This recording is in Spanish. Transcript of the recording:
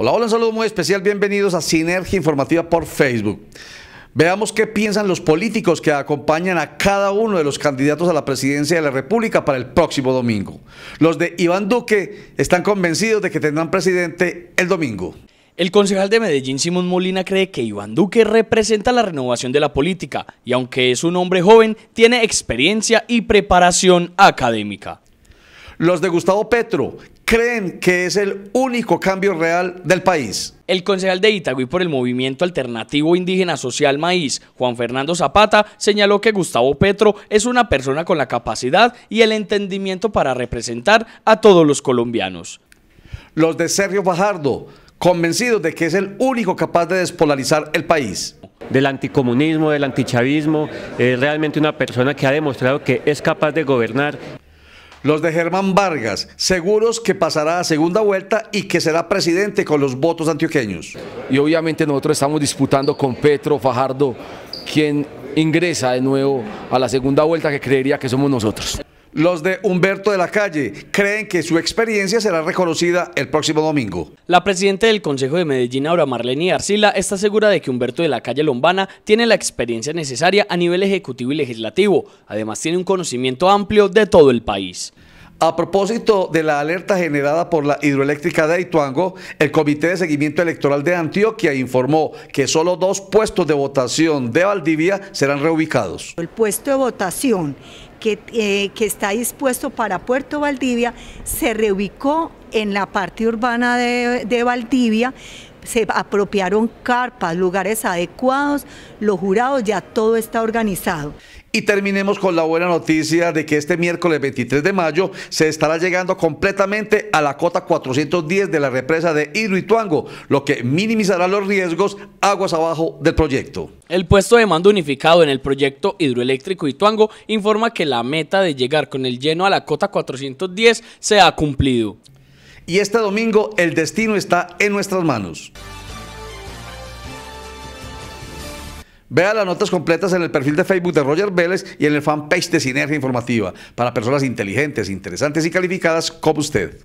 Hola, hola, un saludo muy especial. Bienvenidos a Sinergia Informativa por Facebook. Veamos qué piensan los políticos que acompañan a cada uno de los candidatos a la presidencia de la República para el próximo domingo. Los de Iván Duque están convencidos de que tendrán presidente el domingo. El concejal de Medellín, Simón Molina, cree que Iván Duque representa la renovación de la política y aunque es un hombre joven, tiene experiencia y preparación académica. Los de Gustavo Petro creen que es el único cambio real del país. El concejal de Itagüí por el Movimiento Alternativo Indígena Social Maíz, Juan Fernando Zapata, señaló que Gustavo Petro es una persona con la capacidad y el entendimiento para representar a todos los colombianos. Los de Sergio Fajardo, convencidos de que es el único capaz de despolarizar el país del anticomunismo, del antichavismo, es realmente una persona que ha demostrado que es capaz de gobernar los de Germán Vargas, seguros que pasará a segunda vuelta y que será presidente con los votos antioqueños. Y obviamente nosotros estamos disputando con Petro Fajardo, quien ingresa de nuevo a la segunda vuelta que creería que somos nosotros. Los de Humberto de la Calle creen que su experiencia será reconocida el próximo domingo. La presidenta del Consejo de Medellín, Aura Marlene Arcila, está segura de que Humberto de la Calle Lombana tiene la experiencia necesaria a nivel ejecutivo y legislativo. Además, tiene un conocimiento amplio de todo el país. A propósito de la alerta generada por la hidroeléctrica de Aituango, el Comité de Seguimiento Electoral de Antioquia informó que solo dos puestos de votación de Valdivia serán reubicados. El puesto de votación que, eh, que está dispuesto para Puerto Valdivia se reubicó en la parte urbana de Valdivia se apropiaron carpas, lugares adecuados, los jurados, ya todo está organizado. Y terminemos con la buena noticia de que este miércoles 23 de mayo se estará llegando completamente a la cota 410 de la represa de Hidroituango, lo que minimizará los riesgos aguas abajo del proyecto. El puesto de mando unificado en el proyecto hidroeléctrico Ituango informa que la meta de llegar con el lleno a la cota 410 se ha cumplido y este domingo el destino está en nuestras manos. Vea las notas completas en el perfil de Facebook de Roger Vélez y en el fanpage de Sinergia Informativa para personas inteligentes, interesantes y calificadas como usted.